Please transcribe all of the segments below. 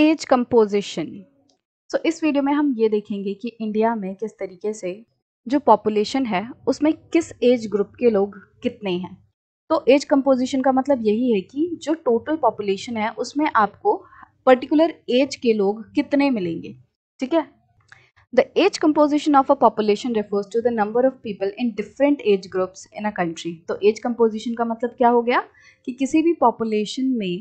As composition सो इस video में हम ये देखेंगे कि इंडिया में किस तरीके से जो पॉपुलेशन है उसमें किस एज ग्रुप के लोग कितने हैं तो एज कंपोजिशन का मतलब यही है कि जो टोटल पॉपुलेशन है उसमें आपको पर्टिकुलर एज के लोग कितने मिलेंगे ठीक है the age composition of a population refers to the number of people in different age groups in a country तो एज कंपोजिशन का मतलब क्या हो गया कि किसी भी पॉपुलेशन में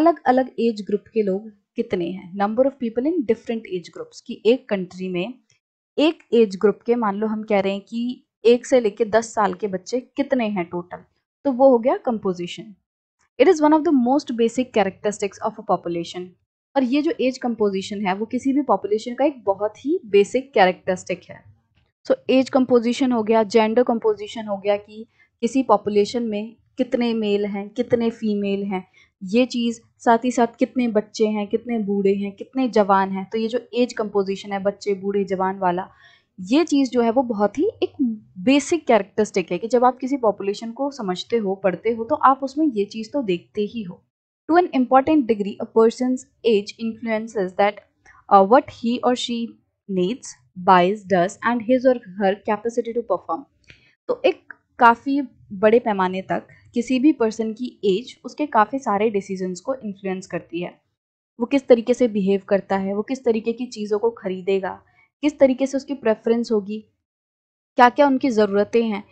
अलग अलग एज ग्रुप के लोग कितने हैं number of people in different age groups कि एक कंट्री में एक एज ग्रुप के मान लो हम कह रहे हैं कि एक से लेके दस साल के बच्चे कितने हैं टोटल तो वो हो गया composition it is one of the most basic characteristics of a population और ये जो एज कंपोजिशन है वो किसी भी पॉपुलेशन का एक बहुत ही बेसिक कैरेक्टरिस्टिक है सो एज कंपोजिशन हो गया जेंडर कंपोजिशन हो गया कि किसी पॉपुलेशन में कितने मेल हैं कितने फीमेल हैं ये चीज़ साथ ही साथ कितने बच्चे हैं कितने बूढ़े हैं कितने जवान हैं तो ये जो एज कंपोजिशन है बच्चे बूढ़े जवान वाला ये चीज़ जो है वो बहुत ही एक बेसिक कैरेक्टरिस्टिक है कि जब आप किसी पॉपुलेशन को समझते हो पढ़ते हो तो आप उसमें ये चीज़ तो देखते ही हो to an important degree a person age influences that what he or she needs buys does and his or her capacity to perform तो एक काफ़ी बड़े पैमाने तक किसी भी पर्सन की एज उसके काफ़ी सारे डिसीजंस को इन्फ्लुएंस करती है वो किस तरीके से बिहेव करता है वो किस तरीके की चीज़ों को खरीदेगा किस तरीके से उसकी प्रेफरेंस होगी क्या क्या उनकी ज़रूरतें हैं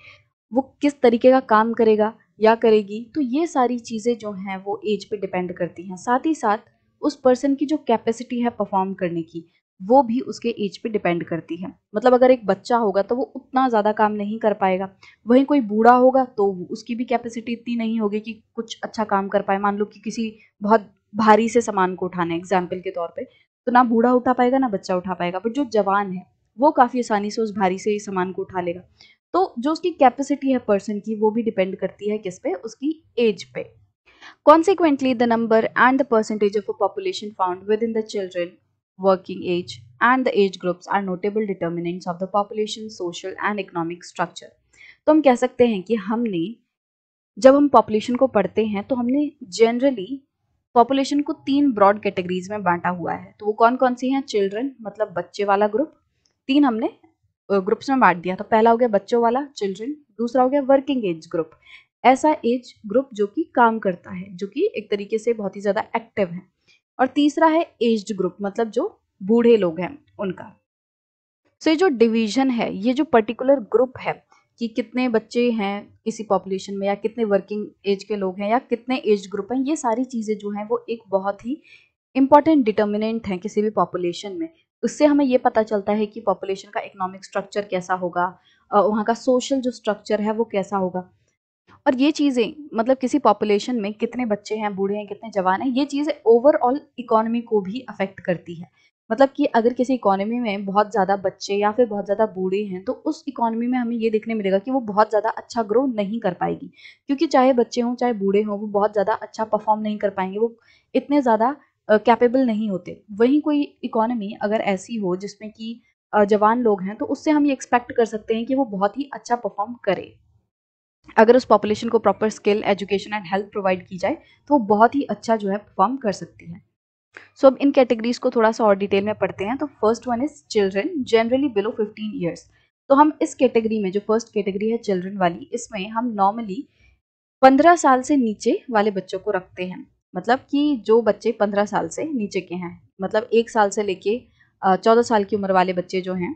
वो किस तरीके का काम करेगा या करेगी तो ये सारी चीज़ें जो हैं वो एज पे डिपेंड करती हैं साथ ही साथ उस पर्सन की जो कैपेसिटी है परफॉर्म करने की वो भी उसके एज पे डिपेंड करती है मतलब अगर एक बच्चा होगा तो वो उतना ज़्यादा काम नहीं कर पाएगा वहीं कोई बूढ़ा होगा तो उसकी भी कैपेसिटी इतनी नहीं होगी कि कुछ अच्छा काम कर पाए मान लो कि किसी बहुत भारी से सामान को उठाने एग्जाम्पल के तौर पर तो ना बूढ़ा उठा पाएगा ना बच्चा उठा पाएगा बट जो जवान है वो काफ़ी आसानी से उस भारी से सामान को उठा लेगा तो जो उसकी कैपेसिटी है पर्सन की वो भी डिपेंड करती है किस पे उसकी एज पे the number and the percentage of a population found within the children working age, and the age groups are notable determinants of the population social and economic structure. तो हम कह सकते हैं कि हमने जब हम पॉपुलेशन को पढ़ते हैं तो हमने जनरली पॉपुलेशन को तीन ब्रॉड कैटेगरीज में बांटा हुआ है तो वो कौन कौन सी हैं चिल्ड्रन मतलब बच्चे वाला ग्रुप तीन हमने ग्रुप्स में बांट दिया तो पहला हो गया बच्चों वाला चिल्ड्रन दूसरा हो गया वर्किंग एज ग्रुप ऐसा एज ग्रुप जो कि काम करता है जो कि एक तरीके से बहुत ही ज़्यादा एक्टिव है और तीसरा है एज्ड ग्रुप मतलब जो बूढ़े लोग हैं उनका सो ये जो डिवीजन है ये जो पर्टिकुलर ग्रुप है कि कितने बच्चे हैं किसी पॉपुलेशन में या कितने वर्किंग एज के लोग हैं या कितने एज ग्रुप हैं ये सारी चीज़ें जो हैं वो एक बहुत ही इंपॉर्टेंट डिटर्मिनेंट हैं किसी भी पॉपुलेशन में उससे हमें ये पता चलता है कि पॉपुलेशन का इकोनॉमिक स्ट्रक्चर कैसा होगा वहाँ का सोशल जो स्ट्रक्चर है वो कैसा होगा और ये चीज़ें मतलब किसी पॉपुलेशन में कितने बच्चे हैं बूढ़े हैं कितने जवान हैं ये चीज़ें ओवरऑल इकोनॉमी को भी अफेक्ट करती है मतलब कि अगर किसी इकोनॉमी में बहुत ज़्यादा बच्चे या फिर बहुत ज़्यादा बूढ़े हैं तो उस इकोनॉमी में हमें ये देखने मिलेगा कि वो बहुत ज़्यादा अच्छा ग्रो नहीं कर पाएगी क्योंकि चाहे बच्चे हों चाहे बूढ़े हों वो बहुत ज़्यादा अच्छा परफॉर्म नहीं कर पाएंगे वो इतने ज़्यादा कैपेबल uh, नहीं होते वहीं कोई इकोनॉमी अगर ऐसी हो जिसमें कि uh, जवान लोग हैं तो उससे हम ये एक्सपेक्ट कर सकते हैं कि वो बहुत ही अच्छा परफॉर्म करे अगर उस पॉपुलेशन को proper skill education and health provide की जाए तो वो बहुत ही अच्छा जो है परफॉर्म कर सकती है सो so, अब इन कैटेगरीज को थोड़ा सा और डिटेल में पढ़ते हैं तो first one is children generally below 15 years तो हम इस कैटेगरी में जो फर्स्ट कैटेगरी है चिल्ड्रन वाली इसमें हम नॉर्मली 15 साल से नीचे वाले बच्चों को रखते हैं मतलब कि जो बच्चे 15 साल से नीचे के हैं मतलब एक साल से लेके चौदह साल की उम्र वाले बच्चे जो हैं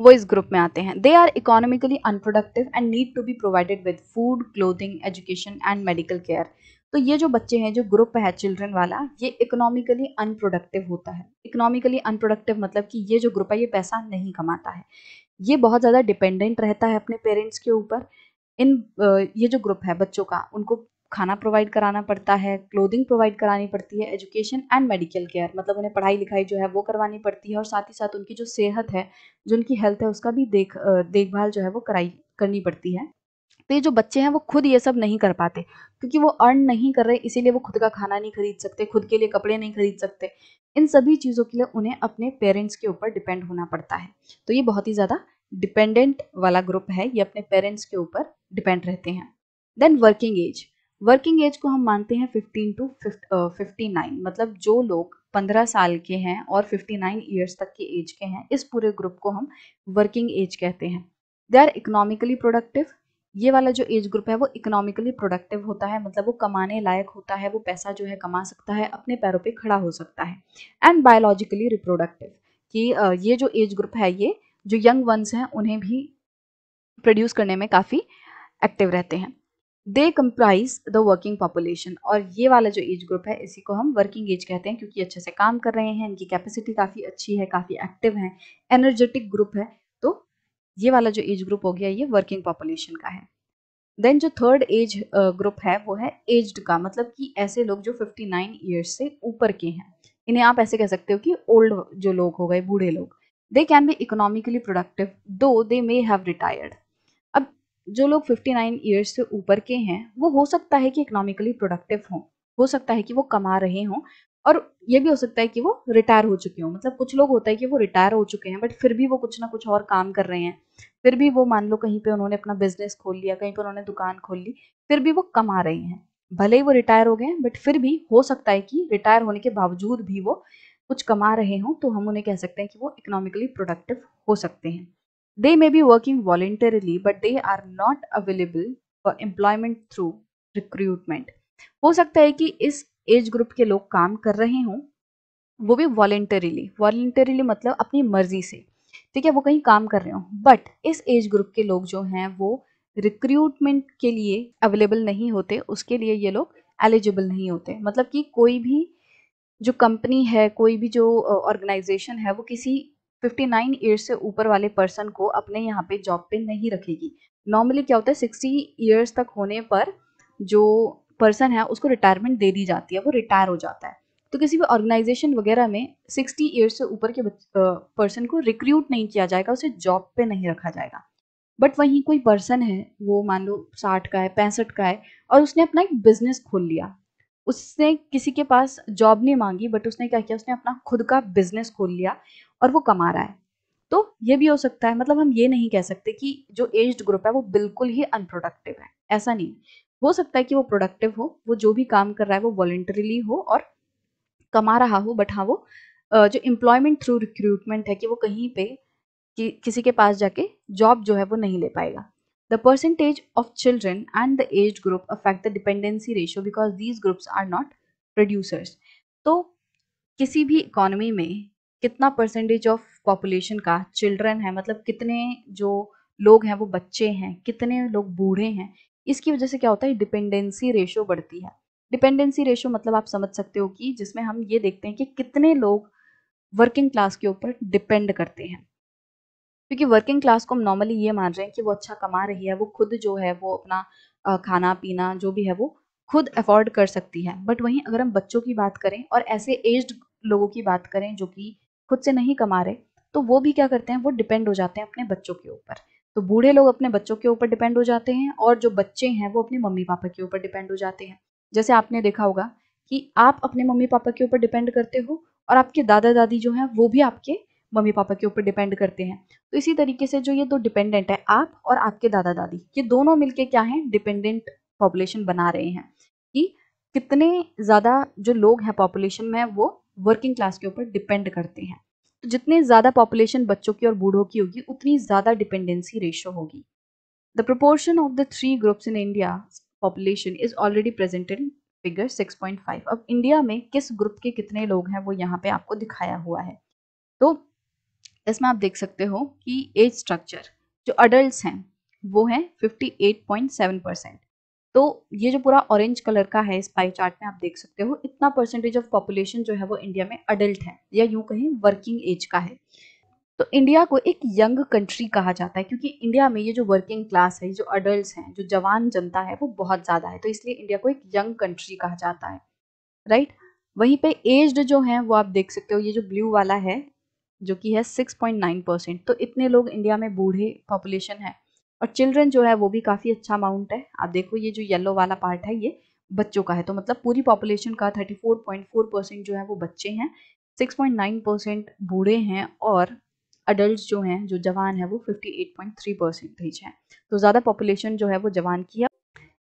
वो इस ग्रुप में आते हैं they are economically unproductive and need to be provided with food clothing education and medical care तो ये जो बच्चे हैं जो ग्रुप है चिल्ड्रन वाला ये इकोनॉमिकली अनप्रोडक्टिव होता है इकोनॉमिकली अनप्रोडक्टिव मतलब कि ये जो ग्रुप है ये पैसा नहीं कमाता है ये बहुत ज़्यादा डिपेंडेंट रहता है अपने पेरेंट्स के ऊपर इन ये जो ग्रुप है बच्चों का उनको खाना प्रोवाइड कराना पड़ता है क्लोथिंग प्रोवाइड करानी पड़ती है एजुकेशन एंड मेडिकल केयर मतलब उन्हें पढ़ाई लिखाई जो है वो करवानी पड़ती है और साथ ही साथ उनकी जो सेहत है जो उनकी हेल्थ है उसका भी देख देखभाल जो है वो कराई करनी पड़ती है तो ये जो बच्चे हैं वो खुद ये सब नहीं कर पाते क्योंकि वो अर्न नहीं कर रहे इसीलिए वो खुद का खाना नहीं खरीद सकते खुद के लिए कपड़े नहीं खरीद सकते इन सभी चीज़ों के लिए उन्हें अपने पेरेंट्स के ऊपर डिपेंड होना पड़ता है तो ये बहुत ही ज़्यादा डिपेंडेंट वाला ग्रुप है ये अपने पेरेंट्स के ऊपर डिपेंड रहते हैं then working age working age को हम मानते हैं 15 टू 59 मतलब जो लोग 15 साल के हैं और 59 इयर्स तक की एज के हैं इस पूरे ग्रुप को हम वर्किंग एज कहते हैं दे आर इकोनॉमिकली प्रोडक्टिव ये वाला जो एज ग्रुप है वो इकोनॉमिकली प्रोडक्टिव होता है मतलब वो कमाने लायक होता है वो पैसा जो है कमा सकता है अपने पैरों पे खड़ा हो सकता है एंड बायोलॉजिकली रिप्रोडक्टिव कि uh, ये जो एज ग्रुप है ये जो यंग वंस हैं उन्हें भी प्रोड्यूस करने में काफ़ी एक्टिव रहते हैं they comprise the working population और ये वाला जो एज ग्रुप है इसी को हम वर्किंग एज कहते हैं क्योंकि अच्छे से काम कर रहे हैं इनकी कैपेसिटी काफ़ी अच्छी है काफ़ी एक्टिव है एनर्जेटिक ग्रुप है तो ये वाला जो एज ग्रुप हो गया ये वर्किंग पॉपुलेशन का है देन जो थर्ड एज ग्रुप है वो है एज्ड का मतलब कि ऐसे लोग जो 59 नाइन ईयर्स से ऊपर के हैं इन्हें आप ऐसे कह सकते हो कि ओल्ड जो लोग हो गए बूढ़े लोग they can be economically productive though they may have retired जो लोग 59 ईयर्स से ऊपर के हैं वो हो सकता है कि इकोनॉमिकली प्रोडक्टिव हों हो सकता है कि वो कमा रहे हों और ये भी हो सकता है कि वो रिटायर हो चुके हों मतलब कुछ लोग होता है कि वो रिटायर हो चुके हैं बट फिर भी वो कुछ ना कुछ और काम कर रहे हैं फिर भी वो मान लो कहीं पे उन्होंने अपना बिजनेस खोल लिया कहीं पे उन्होंने दुकान खोल ली फिर भी वो कमा रहे हैं भले ही वो रिटायर हो गए बट फिर भी हो सकता है कि रिटायर होने के बावजूद भी वो कुछ कमा रहे हों तो हम उन्हें कह सकते हैं कि वो इकोनॉमिकली प्रोडक्टिव हो सकते हैं They may be working voluntarily, but they are not available for employment through recruitment. हो सकता है कि इस एज ग्रुप के लोग काम कर रहे हों वो भी वॉलेंटरीली वॉलेंटरीली मतलब अपनी मर्जी से ठीक है वो कहीं काम कर रहे हो बट इस एज ग्रुप के लोग जो हैं वो रिक्रूटमेंट के लिए अवेलेबल नहीं होते उसके लिए ये लोग एलिजिबल नहीं होते मतलब कि कोई भी जो कंपनी है कोई भी जो ऑर्गेनाइजेशन है वो किसी 59 ईयर्स से ऊपर वाले पर्सन को अपने यहाँ पे जॉब पे नहीं रखेगी नॉर्मली क्या होता है 60 ईयर्स तक होने पर जो पर्सन है उसको रिटायरमेंट दे दी जाती है वो रिटायर हो जाता है तो किसी भी ऑर्गेनाइजेशन वगैरह में 60 ईयर्स से ऊपर के पर्सन को रिक्रूट नहीं किया जाएगा उसे जॉब पे नहीं रखा जाएगा बट वहीं कोई पर्सन है वो मान लो साठ का है पैंसठ का है और उसने अपना एक बिजनेस खोल लिया उसने किसी के पास जॉब नहीं मांगी बट उसने क्या किया उसने अपना खुद का बिजनेस खोल लिया और वो कमा रहा है तो ये भी हो सकता है मतलब हम ये नहीं कह सकते कि जो एज्ड ग्रुप है वो बिल्कुल ही अनप्रोडक्टिव है ऐसा नहीं हो सकता है कि वो प्रोडक्टिव हो वो जो भी काम कर रहा है वो वॉलेंटरीली हो और कमा रहा हो बट हाँ वो जो एम्प्लॉयमेंट थ्रू रिक्रूटमेंट है कि वो कहीं पे कि किसी के पास जाके जॉब जो है वो नहीं ले पाएगा The percentage of children and the age group affect the dependency ratio because these groups are not producers. तो किसी भी इकोनॉमी में कितना परसेंटेज ऑफ पॉपुलेशन का चिल्ड्रन है मतलब कितने जो लोग हैं वो बच्चे हैं कितने लोग बूढ़े हैं इसकी वजह से क्या होता है डिपेंडेंसी रेशो बढ़ती है डिपेंडेंसी रेशो मतलब आप समझ सकते हो कि जिसमें हम ये देखते हैं कि कितने लोग वर्किंग क्लास के ऊपर डिपेंड करते हैं क्योंकि वर्किंग क्लास को हम नॉर्मली ये मान रहे हैं कि वो अच्छा कमा रही है वो खुद जो है वो अपना खाना पीना जो भी है वो खुद अफोर्ड कर सकती है बट वहीं अगर हम बच्चों की बात करें और ऐसे एज्ड लोगों की बात करें जो कि खुद से नहीं कमा रहे तो वो भी क्या करते हैं वो डिपेंड हो जाते हैं अपने बच्चों के ऊपर तो बूढ़े लोग अपने बच्चों के ऊपर डिपेंड हो जाते हैं और जो बच्चे हैं वो अपने मम्मी पापा के ऊपर डिपेंड हो जाते हैं जैसे आपने देखा होगा कि आप अपने मम्मी पापा के ऊपर डिपेंड करते हो और आपके दादा दादी जो हैं वो भी आपके मम्मी पापा के ऊपर डिपेंड करते हैं तो इसी तरीके से जो ये दो डिपेंडेंट है आप और आपके दादा दादी ये दोनों मिलके क्या है डिपेंडेंट पॉपुलेशन बना रहे हैं कि कितने ज़्यादा जो लोग हैं पॉपुलेशन में वो वर्किंग क्लास के ऊपर डिपेंड करते हैं तो जितने ज़्यादा पॉपुलेशन बच्चों की और बूढ़ों की होगी उतनी ज़्यादा डिपेंडेंसी रेशो होगी the proportion of the three groups in India population is already presented figure 6.5 अब इंडिया में किस ग्रुप के कितने लोग हैं वो यहाँ पे आपको दिखाया हुआ है तो इसमें आप देख सकते हो कि एज स्ट्रक्चर जो अडल्ट हैं वो है 58.7 परसेंट तो ये जो पूरा ऑरेंज कलर का है इस पाई चार्ट में आप देख सकते हो इतना परसेंटेज ऑफ पॉपुलेशन जो है वो इंडिया में अडल्ट है या यूं कहें वर्किंग एज का है तो इंडिया को एक यंग कंट्री कहा जाता है क्योंकि इंडिया में ये जो वर्किंग क्लास है जो अडल्ट हैं जो जवान जनता है वो बहुत ज़्यादा है तो इसलिए इंडिया को एक यंग कंट्री कहा जाता है राइट वहीं पे एज्ड जो है वो आप देख सकते हो ये जो ब्लू वाला है जो कि है 6.9 परसेंट तो इतने लोग इंडिया में बूढ़े पॉपुलेशन है और चिल्ड्रन जो है वो भी काफ़ी अच्छा अमाउंट है आप देखो ये जो येलो वाला पार्ट है ये बच्चों का है तो मतलब पूरी पॉपुलेशन का 34.4 परसेंट जो है वो बच्चे हैं 6.9 परसेंट बूढ़े हैं और अडल्ट जो हैं जो जवान है वो थ्री परसेंटेज हैं तो ज़्यादा पॉपुलेशन जो है वो जवान की है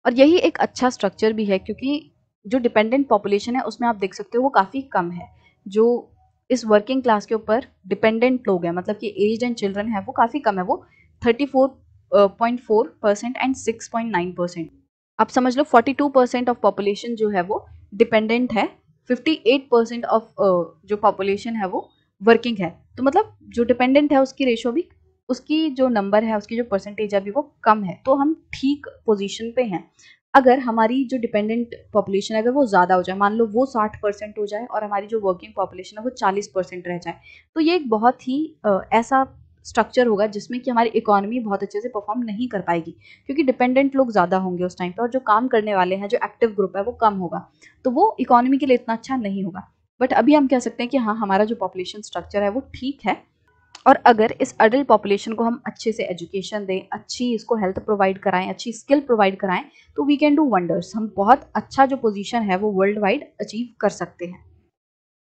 और यही एक अच्छा स्ट्रक्चर भी है क्योंकि जो डिपेंडेंट पॉपुलेशन है उसमें आप देख सकते हो वो काफ़ी कम है जो इस वर्किंग क्लास के ऊपर डिपेंडेंट लोग हैं मतलब कि एज एंड चिल्ड्रन है वो काफ़ी कम है वो thirty percent and six point percent आप समझ लो फोर्टी परसेंट ऑफ पॉपुलेशन जो है वो डिपेंडेंट है 58 एट परसेंट ऑफ जो पॉपुलेशन है वो वर्किंग है तो मतलब जो डिपेंडेंट है उसकी रेशो भी उसकी जो नंबर है उसकी जो परसेंटेज है अभी वो कम है तो हम ठीक पोजीशन पे हैं अगर हमारी जो डिपेंडेंट पॉपुलेशन है अगर वो ज़्यादा हो जाए मान लो वो साठ परसेंट हो जाए और हमारी जो वर्किंग पॉपुलेशन है वो चालीस परसेंट रह जाए तो ये एक बहुत ही ऐसा स्ट्रक्चर होगा जिसमें कि हमारी इकोनॉमी बहुत अच्छे से परफॉर्म नहीं कर पाएगी क्योंकि डिपेंडेंट लोग ज़्यादा होंगे उस टाइम पर और जो काम करने वाले हैं जो एक्टिव ग्रुप है वो कम होगा तो वो इकोनॉमी के लिए इतना अच्छा नहीं होगा बट अभी हम कह सकते हैं कि हाँ हमारा जो पॉपुलेशन स्ट्रक्चर है वो ठीक है और अगर इस अडल्ट पॉपुलेशन को हम अच्छे से एजुकेशन दें अच्छी इसको हेल्थ प्रोवाइड कराएं अच्छी स्किल प्रोवाइड कराएं तो वी कैन डू वंडर्स हम बहुत अच्छा जो पोजीशन है वो वर्ल्ड वाइड अचीव कर सकते हैं